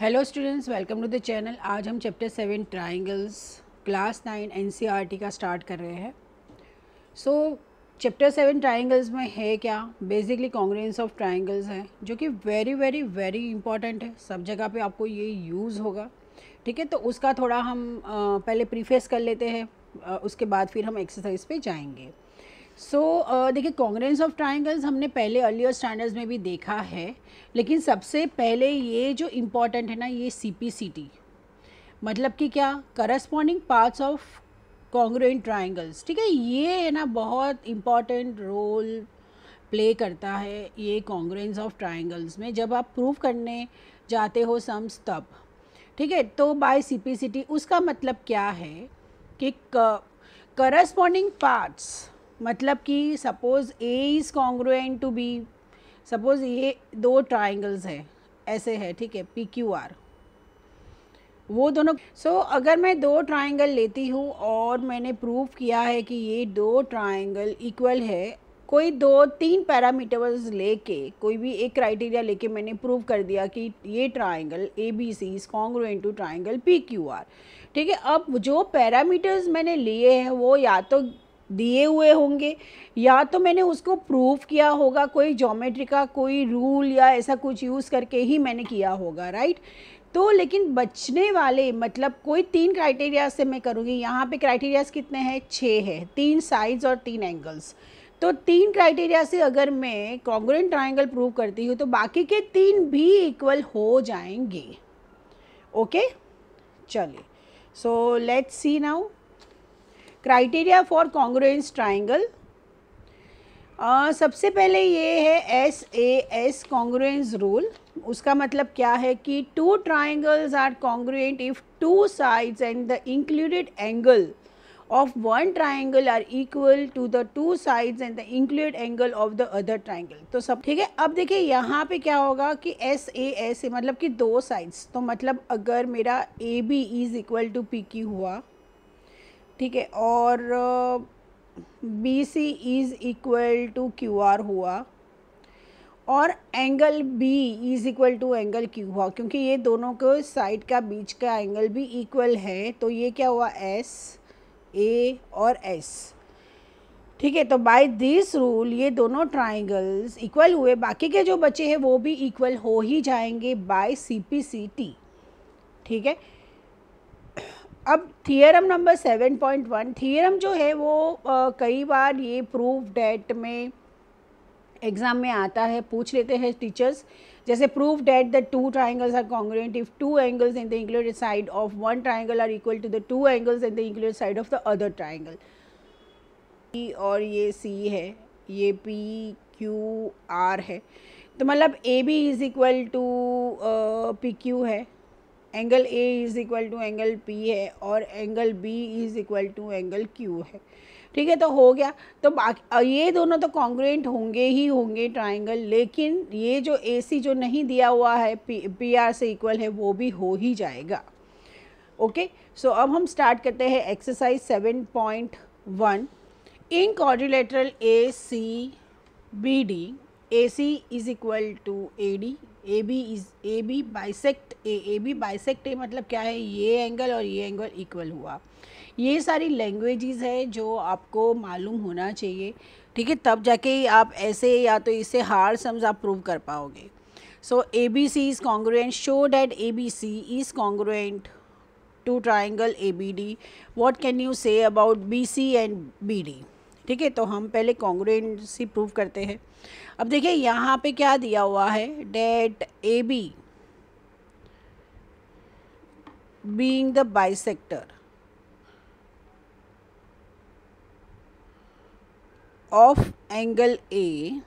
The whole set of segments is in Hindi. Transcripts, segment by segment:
Hello students welcome to the channel आज हम chapter seven triangles class nine NCERT का स्टार्ट कर रहे हैं सो चैप्टर सेवन ट्राइंगल्स में है क्या बेसिकली कॉन्ग्रेंस ऑफ ट्राइंगल्स है जो कि वेरी वेरी वेरी इंपॉर्टेंट है सब जगह पे आपको ये यूज़ होगा ठीक है तो उसका थोड़ा हम पहले प्रीफेस कर लेते हैं उसके बाद फिर हम एक्सरसाइज पर जाएंगे सो so, uh, देखिए कॉन्ग्रेंस ऑफ ट्राइंगल्स हमने पहले अर्लियर स्टैंडर्ड्स में भी देखा है लेकिन सबसे पहले ये जो इम्पॉर्टेंट है ना ये सी मतलब कि क्या corresponding parts of congruent triangles ठीक है ये है ना बहुत इम्पॉर्टेंट रोल प्ले करता है ये कॉन्ग्रेंस ऑफ ट्राइंगल्स में जब आप प्रूव करने जाते हो सम्स तब ठीक है तो बाय टी उसका मतलब क्या है कि करस्पॉन्डिंग पार्ट्स मतलब कि suppose A is congruent to B suppose ये दो ट्राइंगल्स है ऐसे है ठीक है पी क्यू आर वो दोनों सो so, अगर मैं दो ट्राइंगल लेती हूँ और मैंने प्रूव किया है कि ये दो ट्राइंगल इक्वल है कोई दो तीन पैरामीटर्स लेके कोई भी एक क्राइटेरिया लेके मैंने प्रूव कर दिया कि ये triangle A B C is congruent to triangle P Q R ठीक है अब जो पैरामीटर्स मैंने लिए हैं वो या तो दिए हुए होंगे या तो मैंने उसको प्रूफ किया होगा कोई जोमेट्री का कोई रूल या ऐसा कुछ यूज़ करके ही मैंने किया होगा राइट तो लेकिन बचने वाले मतलब कोई तीन क्राइटेरिया से मैं करूँगी यहाँ पे क्राइटेरियाज कितने हैं छः है तीन साइड्स और तीन एंगल्स तो तीन क्राइटेरिया से अगर मैं कॉन्ग्रेन ट्राइंगल प्रूव करती हूँ तो बाकी के तीन भी इक्वल हो जाएंगे ओके चलिए so let's see now criteria for congruence triangle सबसे पहले ये है S A S congruence rule उसका मतलब क्या है कि two triangles are congruent if two sides and the included angle of one triangle are equal to the two sides and the include angle of the other triangle तो सब ठीक है अब देखिए यहाँ पे क्या होगा कि एस ए एस मतलब कि दो साइड्स तो मतलब अगर मेरा A B is equal to P Q हुआ ठीक है और B C is equal to Q R हुआ और angle B is equal to angle Q हुआ क्योंकि ये दोनों को साइड का बीच का एंगल भी इक्वल है तो ये क्या हुआ एस ए और एस ठीक है तो बाय दिस रूल ये दोनों ट्राइंगल्स इक्वल हुए बाकी के जो बचे हैं वो भी इक्वल हो ही जाएंगे by C P C T ठीक है अब थियरम नंबर 7.1 थियरम जो है वो आ, कई बार ये प्रूफ डेट में एग्ज़ाम में आता है पूछ लेते हैं टीचर्स जैसे proof that the two triangles are congruent if two angles in the included side of one triangle are equal to the two angles in the included side of the other triangle और ये सी है ये पी क्यू आर है तो मतलब A B is equal to P Q है angle A is equal to angle P है और angle B is equal to angle Q है ठीक है तो हो गया तो बाकी ये दोनों तो कॉन्ग्रेंट होंगे ही होंगे ट्राइंगल लेकिन ये जो ए सी जो नहीं दिया हुआ है पी पी आर से इक्वल है वो भी हो ही जाएगा ओके सो अब हम स्टार्ट करते हैं exercise seven point one in quadrilateral A C B D D A B is A B is A A B bisect A मतलब क्या है ये एंगल और ये एंगल इक्वल हुआ ये सारी लैंग्वेजेस है जो आपको मालूम होना चाहिए ठीक है तब जाके आप ऐसे या तो इसे हार्ड सम्स आप प्रूव कर पाओगे so A B C is congruent show that A B C is congruent to triangle A B D what can you say about B C and B D ठीक है तो हम पहले कॉन्ग्रेंसी प्रूव करते हैं अब देखिए यहाँ पे क्या दिया हुआ है that A B being the bisector of angle A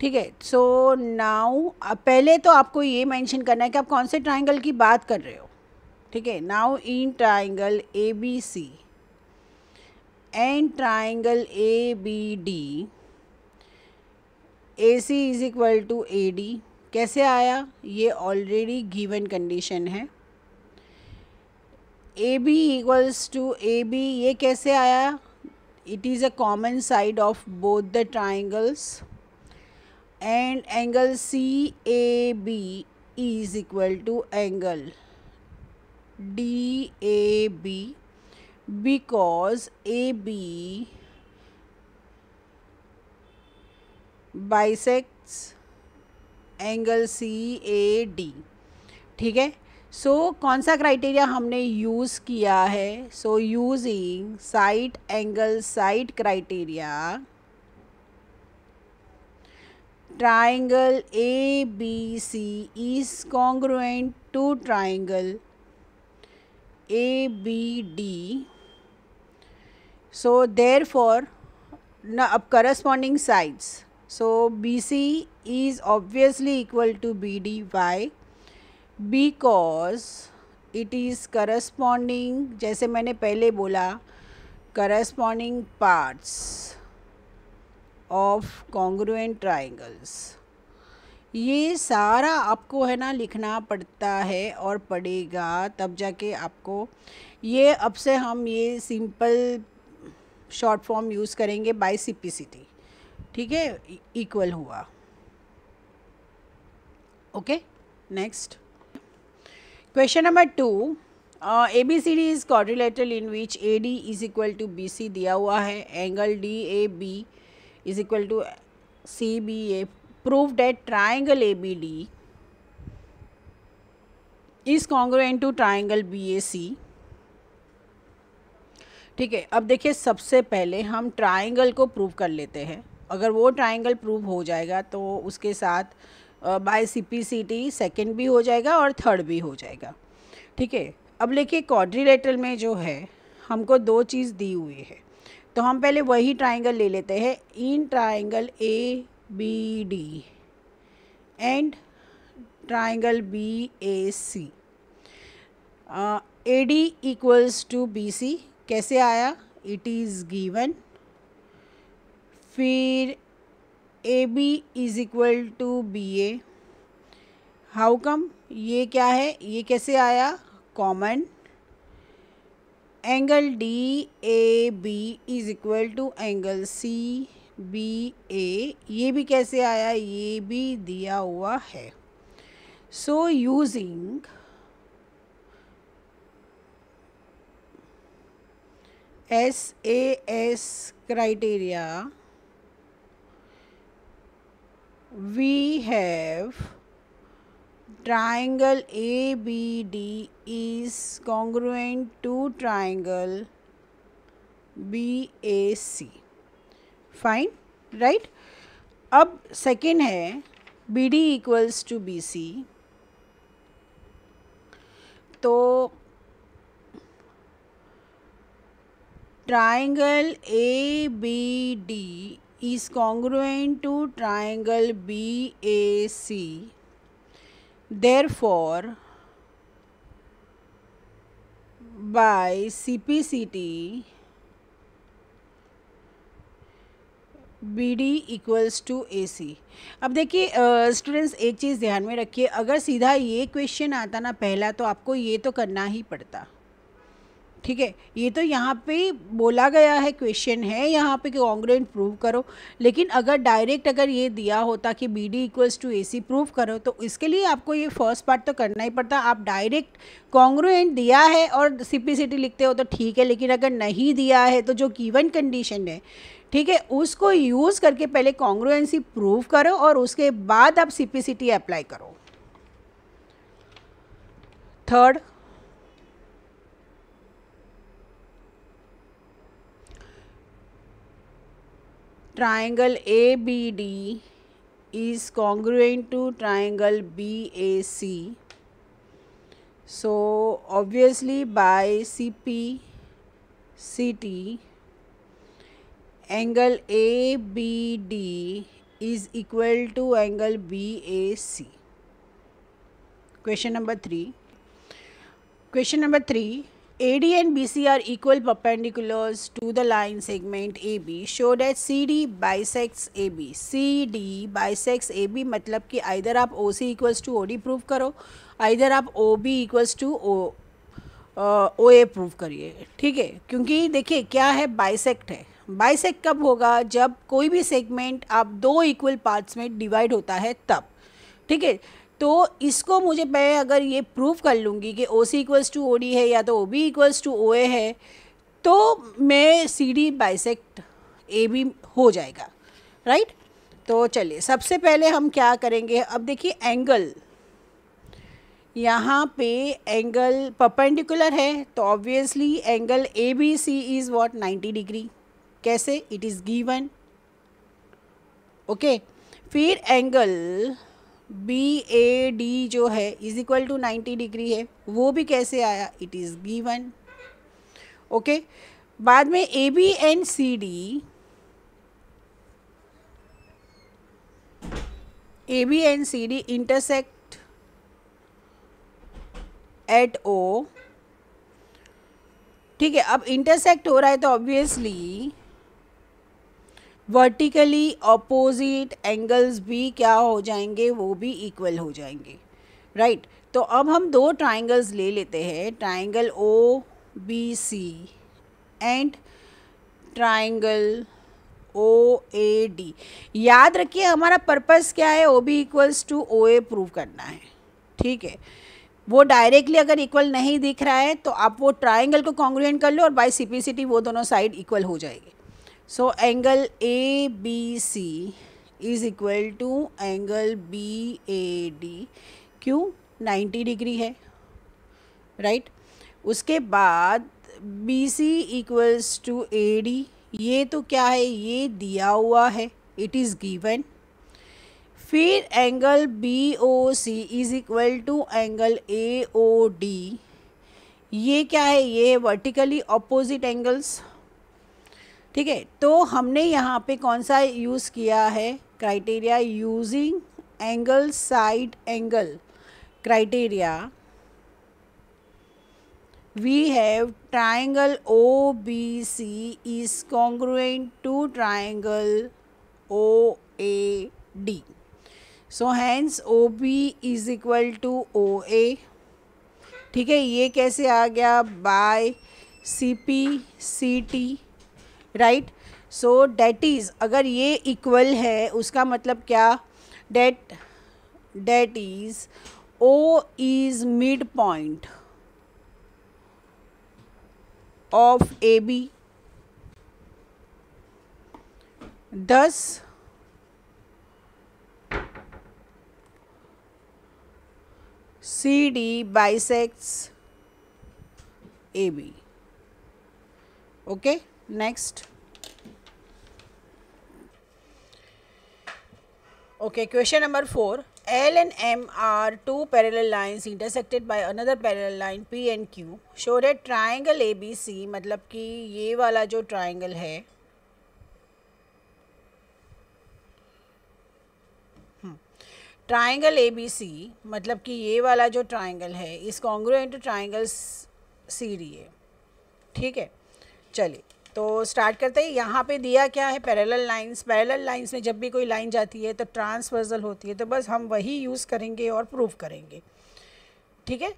ठीक है सो नाउ पहले तो आपको ये मेंशन करना है कि आप कौन से ट्राइंगल की बात कर रहे हो ठीक है now in triangle A B C and A B D A C is equal to A D कैसे आया ये ऑलरेडी गिवन कंडीशन है A B equals to A B ये कैसे आया it is a common side of both the triangles and angle C A B is equal to angle D A B because AB bisects angle CAD. ठीक है सो कौन सा क्राइटेरिया हमने यूज़ किया है सो using side angle side criteria triangle A B C is congruent to triangle A B D So therefore, now up corresponding sides. So BC is obviously equal to BD. Why? Because it is corresponding jaise maine pehle bola corresponding parts of congruent triangles. ये सारा आपको है ना लिखना पड़ता है और पड़ेगा तब जाके आपको ये अब से हम ये सिंपल शॉर्ट फॉर्म यूज़ करेंगे बाय सीपीसीटी ठीक है इक्वल e- हुआ okay next question number two A B C D is quadrilateral in which A D is equal to B C दिया हुआ है angle D A B is equal to C B A prove that triangle A B D is congruent to triangle B A C ठीक है अब देखिए सबसे पहले हम ट्राइंगल को प्रूव कर लेते हैं अगर वो ट्राइंगल प्रूव हो जाएगा तो उसके साथ by C P C T second भी हो जाएगा और थर्ड भी हो जाएगा ठीक है अब देखिए क्वाड्रिलेटरल में जो है हमको दो चीज़ दी हुई है तो हम पहले वही ट्राइंगल ले लेते हैं in triangle A B D and triangle B A C A D equals to B C कैसे आया इट इज़ गिवन फिर A B is equal to B A how come ये क्या है ये कैसे आया common angle D A B is equal to angle C B A ये भी कैसे आया ये भी दिया हुआ है सो using S A S criteria we have triangle A B D is congruent to triangle B A C fine right अब सेकेंड है B D equals to B C तो triangle ABD is congruent to triangle BAC. Therefore, by CPCT, B D equals to A C अब देखिए स्टूडेंट्स एक चीज़ ध्यान में रखिए अगर सीधा ये क्वेश्चन आता ना पहला तो आपको ये तो करना ही पड़ता ठीक है ये तो यहाँ पे बोला गया है क्वेश्चन है यहाँ पे कि कॉन्ग्रेंट प्रूव करो लेकिन अगर डायरेक्ट अगर ये दिया होता कि B D equals to A C prove करो तो इसके लिए आपको ये फर्स्ट पार्ट तो करना ही पड़ता आप डायरेक्ट कॉन्ग्रुएंट दिया है और सी पी सी टी लिखते हो तो ठीक है लेकिन अगर नहीं दिया है तो जो गिवन कंडीशन है ठीक है उसको यूज़ करके पहले कॉन्ग्रुएंसी प्रूव करो और उसके बाद आप C P C T apply करो third triangle ABD is congruent to triangle BAC. So, obviously by CP, CT, angle ABD is equal to angle BAC. Question number 3. Question number 3. AD and BC are equal perpendiculars to the line segment AB. Show that CD bisects AB. CD bisects AB मतलब कि either आप OC equals to OD prove करो either आप OB equals to O O A prove करिए ठीक है क्योंकि देखिए क्या है बाइसेक्ट है बाइसेक्ट कब होगा जब कोई भी सेगमेंट आप दो इक्वल पार्ट्स में डिवाइड होता है तब ठीक है तो इसको मुझे मैं अगर ये प्रूव कर लूँगी कि O C equals to O D है या तो O B equals to O A है तो मैं C D bisect A B हो जाएगा राइट तो चलिए सबसे पहले हम क्या करेंगे अब देखिए एंगल यहाँ पे एंगल परपेंडिकुलर है तो obviously angle A B C is what 90 degree कैसे इट इज़ गिवन ओके फिर एंगल बी ए डी जो है is equal to ninety degree है वो भी कैसे आया इट इज़ गिवन ओके बाद में A B and C D A B and C D intersect at O ठीक है अब इंटरसेक्ट हो रहा है तो ऑब्वियसली वर्टिकली अपोजिट एंगल्स भी क्या हो जाएंगे वो भी इक्वल हो जाएंगे राइट right? तो अब हम दो ट्राइंगल्स ले लेते हैं triangle O B C and triangle O A D याद रखिए हमारा पर्पस क्या है O B equals to O A prove करना है ठीक है वो डायरेक्टली अगर इक्वल नहीं दिख रहा है तो आप वो ट्राइंगल को कॉन्ग्रुएंट कर लो और by C C P T वो दोनों साइड इक्वल हो जाएगी so angle abc is equal to angle B A D क्यों 90 डिग्री है राइट right? उसके बाद B C equals to A D ये तो क्या है ये दिया हुआ है इट इज़ गिवन फिर angle B O C is equal to angle A O D ये क्या है ये वर्टिकली अपोजिट एंगल्स ठीक है तो हमने यहाँ पे कौन सा यूज़ किया है criteria using angle side angle criteria we have triangle O B C is congruent to triangle O A D so hence O B is equal to O A ठीक है ये कैसे आ गया by C P C T right so that is अगर ये इक्वल है उसका मतलब क्या that that is O is mid point of A B thus C D bisects A B okay next okay question number four L and M are two parallel lines intersected by another parallel line P and Q show that triangle A B C मतलब कि ये वाला जो ट्राइंगल है ट्राइंगल ए बी सी मतलब कि ये वाला जो ट्राइंगल है is congruent into triangle C D A ठीक है चलिए तो स्टार्ट करते हैं यहाँ पे दिया क्या है पैरेलल लाइंस पैरेलल लाइंस में जब भी कोई लाइन जाती है तो ट्रांसवर्सल होती है तो बस हम वही यूज़ करेंगे और प्रूव करेंगे ठीक है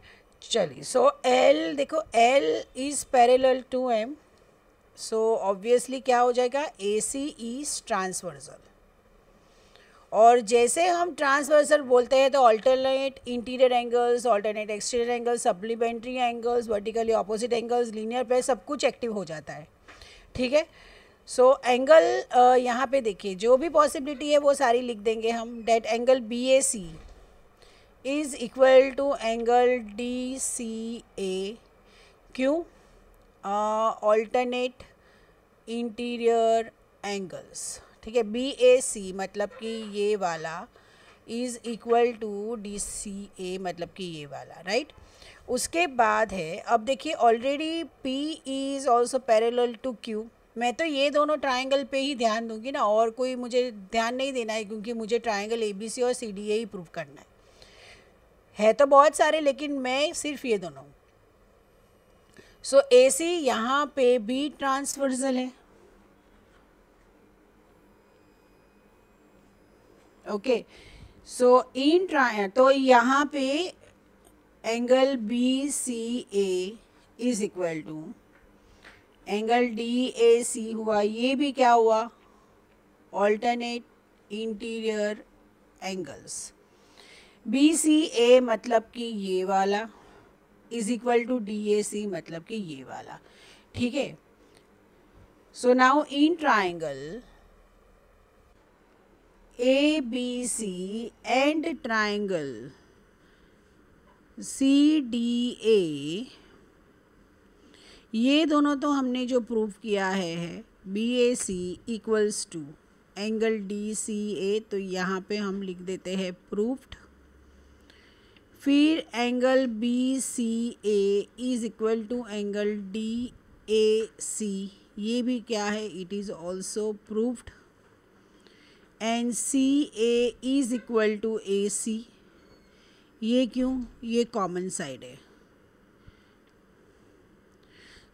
चलिए सो एल देखो L is parallel to M so obviously क्या हो जाएगा ए सी इज ट्रांसवर्सल और जैसे हम ट्रांसवर्सल बोलते हैं तो alternate interior angles alternate exterior angles supplementary angles vertically opposite angles linear पे सब कुछ एक्टिव हो जाता है ठीक है सो एंगल यहाँ पे देखिए जो भी पॉसिबिलिटी है वो सारी लिख देंगे हम that angle B A C is equal to angle D C A क्यों ऑल्टरनेट इंटीरियर एंगल्स ठीक है बी ए सी मतलब कि ये वाला is equal to D C A मतलब कि ये वाला राइट right? उसके बाद है अब देखिए already P is also parallel to Q मैं तो ये दोनों ट्रायंगल पे ही ध्यान दूंगी ना और कोई मुझे ध्यान नहीं देना है क्योंकि मुझे ट्रायंगल ए बी सी और सी डी ए ही प्रूव करना है है तो बहुत सारे लेकिन मैं सिर्फ ये दोनों सो ए सी यहाँ पे भी ट्रांसवर्सल है ओके सो इन ट्राय तो यहाँ पे angle B C A is equal to angle D A C हुआ ये भी क्या हुआ alternate interior angles B C A मतलब कि ये वाला is equal to D A C मतलब कि ये वाला ठीक है so now in triangle A B C and triangle C D A ये दोनों तो हमने जो प्रूव किया है है B A C equals to angle D C A तो यहाँ पे हम लिख देते हैं प्रूफ्ड फिर angle B C A is equal to angle D A C ये भी क्या है it is also proved and C A is equal to A C ये क्यों ये कॉमन साइड है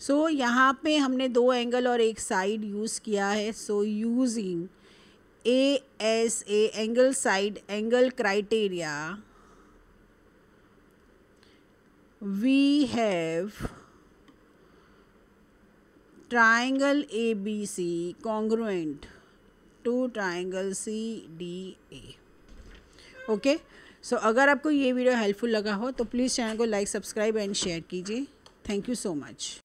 सो so, यहाँ पे हमने दो एंगल और एक साइड यूज़ किया है सो using A S A angle side angle criteria we have we have triangle ABC congruent to triangle CDA okay so so, अगर आपको ये वीडियो हेल्पफुल लगा हो तो प्लीज़ चैनल को लाइक सब्सक्राइब एंड शेयर कीजिए थैंक यू सो मच